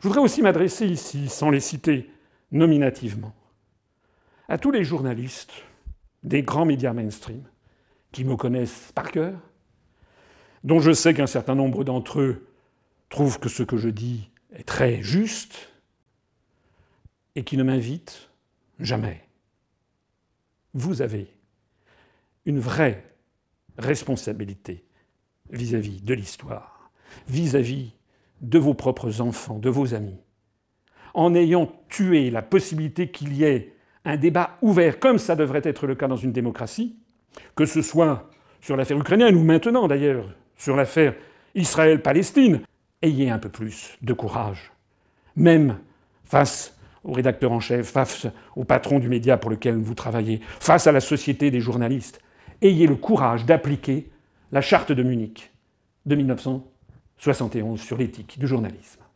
Je voudrais aussi m'adresser ici, sans les citer nominativement, à tous les journalistes des grands médias mainstream qui me connaissent par cœur, dont je sais qu'un certain nombre d'entre eux trouvent que ce que je dis est très juste, et qui ne m'invitent jamais. Vous avez une vraie responsabilité vis-à-vis de l'histoire, vis-à-vis de vos propres enfants, de vos amis, en ayant tué la possibilité qu'il y ait un débat ouvert, comme ça devrait être le cas dans une démocratie, que ce soit sur l'affaire ukrainienne ou maintenant d'ailleurs sur l'affaire Israël-Palestine, ayez un peu plus de courage, même face au rédacteur en chef, face au patron du média pour lequel vous travaillez, face à la société des journalistes. Ayez le courage d'appliquer la charte de Munich de 1900. 71 sur l'éthique du journalisme.